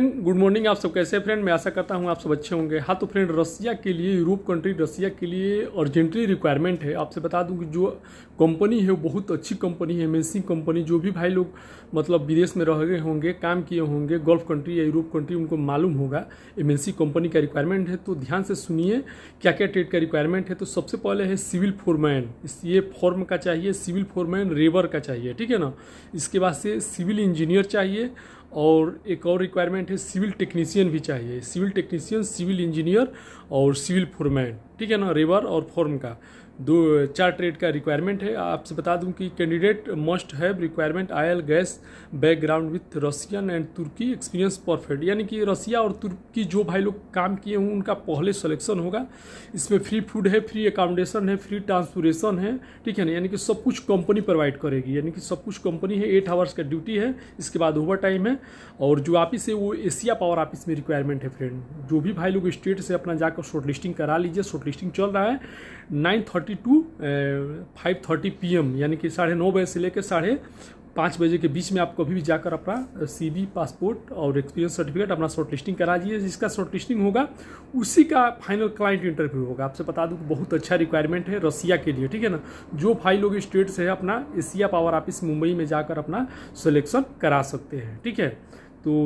good morning आप सब कैसे फ्रेंड मैं आशा करता हूँ आप सब अच्छे होंगे हाँ तो फ्रेंड रसिया के लिए यूरोप कंट्री रसिया के लिए अर्जेंटली रिक्वायरमेंट है आपसे बता दूँ कि जो कंपनी है वो बहुत अच्छी कंपनी है मेंसिंग कंपनी जो भी भाई लोग मतलब विदेश में रह गए होंगे काम किए होंगे गल्फ कंट्री या यूरोप कंट्री उनको मालूम होगा एमएनसी कंपनी का रिक्वायरमेंट है तो ध्यान से सुनिए क्या क्या ट्रेड का रिक्वायरमेंट है तो सबसे पहले है सिविल फोरमैन ये फॉर्म का चाहिए सिविल फोरमैन रेवर का चाहिए ठीक है ना इसके बाद से सिविल इंजीनियर चाहिए और एक और रिक्वायरमेंट है सिविल टेक्नीसियन भी चाहिए सिविल टेक्नीसियन सिविल इंजीनियर और सिविल फोरमैन ठीक है ना रिवर और फॉर्म का दो चार ट्रेड का रिक्वायरमेंट है आपसे बता दूं कि candidate must have requirement oil gas background with Russian and Turkey experience perfect यानी कि रसिया और तुर्की जो भाई लोग काम किए हों उनका पहले सिलेक्शन होगा इसमें फ्री फूड है फ्री अकोमोडेशन है फ्री ट्रांसपोर्टेशन है ठीक है ना यानी कि सब कुछ कंपनी प्रोवाइड करेगी यानी कि सब कुछ कंपनी है एट आवर्स का ड्यूटी है इसके बाद ओवर टाइम है और जो ऑफिस है वो एशिया पावर ऑफिस में रिक्वायरमेंट है फ्रेंड जो भी भाई लोग स्टेट से अपना जाकर शॉर्ट लिस्टिंग करा लीजिए शॉर्ट टेस्टिंग चल रहा है nine thirty to five thirty P यानी कि साढ़े नौ बजे से लेकर साढ़े पाँच बजे के बीच में आप कभी भी जाकर अपना सीवी पासपोर्ट और एक्सपीरियंस सर्टिफिकेट अपना शॉर्ट लिस्टिंग करा दीजिए जिसका शॉर्ट लिस्टिंग होगा उसी का फाइनल क्लाइंट इंटरव्यू होगा आपसे बता दूं बहुत अच्छा रिक्वायरमेंट है रसिया के लिए ठीक है ना जो भाई लोग स्टेट से है अपना एशिया पावर ऑफिस मुंबई में जाकर अपना सलेक्शन करा सकते हैं ठीक है तो